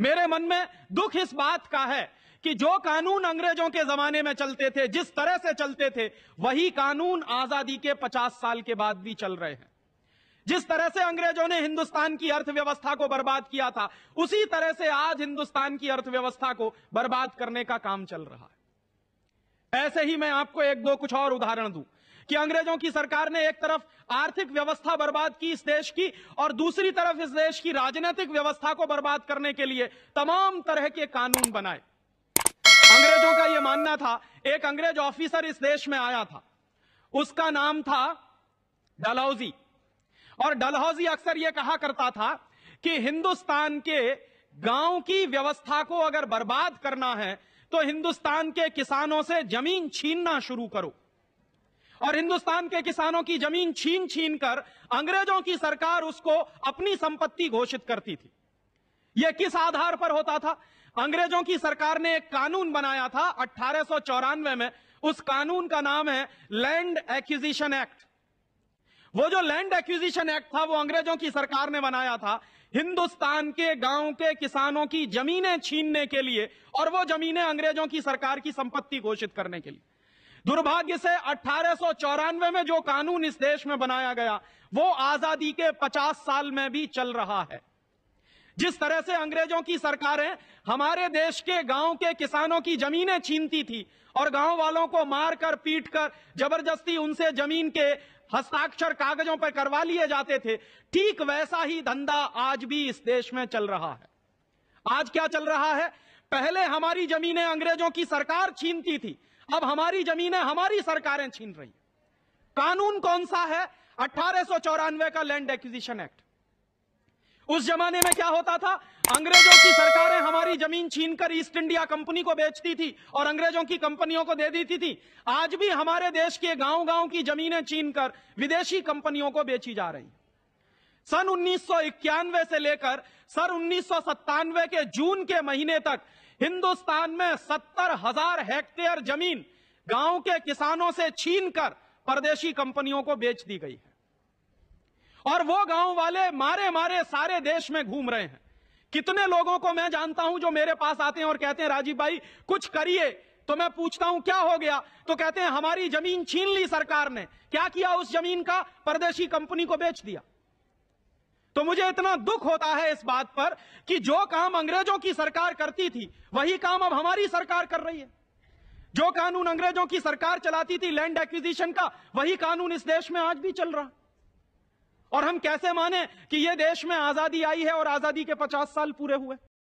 मेरे मन में दुख इस बात का है कि जो कानून अंग्रेजों के जमाने में चलते थे जिस तरह से चलते थे वही कानून आजादी के पचास साल के बाद भी चल रहे हैं जिस तरह से अंग्रेजों ने हिंदुस्तान की अर्थव्यवस्था को बर्बाद किया था उसी तरह से आज हिंदुस्तान की अर्थव्यवस्था को बर्बाद करने का काम चल रहा है ऐसे ही मैं आपको एक दो कुछ और उदाहरण दूं कि अंग्रेजों की सरकार ने एक तरफ आर्थिक व्यवस्था बर्बाद की इस देश की और दूसरी तरफ इस देश की राजनीतिक व्यवस्था को बर्बाद करने के लिए तमाम तरह के कानून बनाए अंग्रेजों का यह मानना था एक अंग्रेज ऑफिसर इस देश में आया था उसका नाम था डलहौजी और डलहौजी अक्सर यह कहा करता था कि हिंदुस्तान के गांव की व्यवस्था को अगर बर्बाद करना है तो हिंदुस्तान के किसानों से जमीन छीनना शुरू करो और हिंदुस्तान के किसानों की जमीन छीन छीन कर अंग्रेजों की सरकार उसको अपनी संपत्ति घोषित करती थी यह किस आधार पर होता था अंग्रेजों की सरकार ने एक कानून बनाया था अठारह में उस कानून का नाम है लैंड एक्विजिशन एक्ट वो जो लैंड एक्विजिशन एक्ट था वो अंग्रेजों की सरकार ने बनाया था हिंदुस्तान के गांव के किसानों की जमीनें छीनने के लिए और वो जमीनें अंग्रेजों की सरकार की संपत्ति घोषित करने के लिए दुर्भाग्य से अठारह में जो कानून इस देश में बनाया गया वो आजादी के 50 साल में भी चल रहा है जिस तरह से अंग्रेजों की सरकारें हमारे देश के गांव के किसानों की जमीनें छीनती थी और गांव वालों को मारकर पीटकर जबरदस्ती उनसे जमीन के हस्ताक्षर कागजों पर करवा लिए जाते थे ठीक वैसा ही धंधा आज भी इस देश में चल रहा है आज क्या चल रहा है पहले हमारी जमीनें अंग्रेजों की सरकार छीनती थी अब हमारी जमीनें हमारी सरकारें छीन रही है कानून कौन सा है अठारह का लैंड एक्विजिशन एक्ट उस जमाने में क्या होता था अंग्रेजों की सरकारें हमारी जमीन छीनकर ईस्ट इंडिया कंपनी को बेचती थी और अंग्रेजों की कंपनियों को दे देती थी आज भी हमारे देश के गांव गांव की जमीनें छीनकर विदेशी कंपनियों को बेची जा रही सन उन्नीस से लेकर सन उन्नीस के जून के महीने तक हिंदुस्तान में सत्तर हजार हेक्टेयर जमीन गांव के किसानों से छीनकर परदेशी कंपनियों को बेच दी गई है और वो गांव वाले मारे मारे सारे देश में घूम रहे हैं कितने लोगों को मैं जानता हूं जो मेरे पास आते हैं और कहते हैं राजीव भाई कुछ करिए तो मैं पूछता हूं क्या हो गया तो कहते हैं हमारी जमीन छीन ली सरकार ने क्या किया उस जमीन का परदेशी कंपनी को बेच दिया तो मुझे इतना दुख होता है इस बात पर कि जो काम अंग्रेजों की सरकार करती थी वही काम अब हमारी सरकार कर रही है जो कानून अंग्रेजों की सरकार चलाती थी लैंड एक्विजिशन का वही कानून इस देश में आज भी चल रहा और हम कैसे माने कि यह देश में आजादी आई है और आजादी के पचास साल पूरे हुए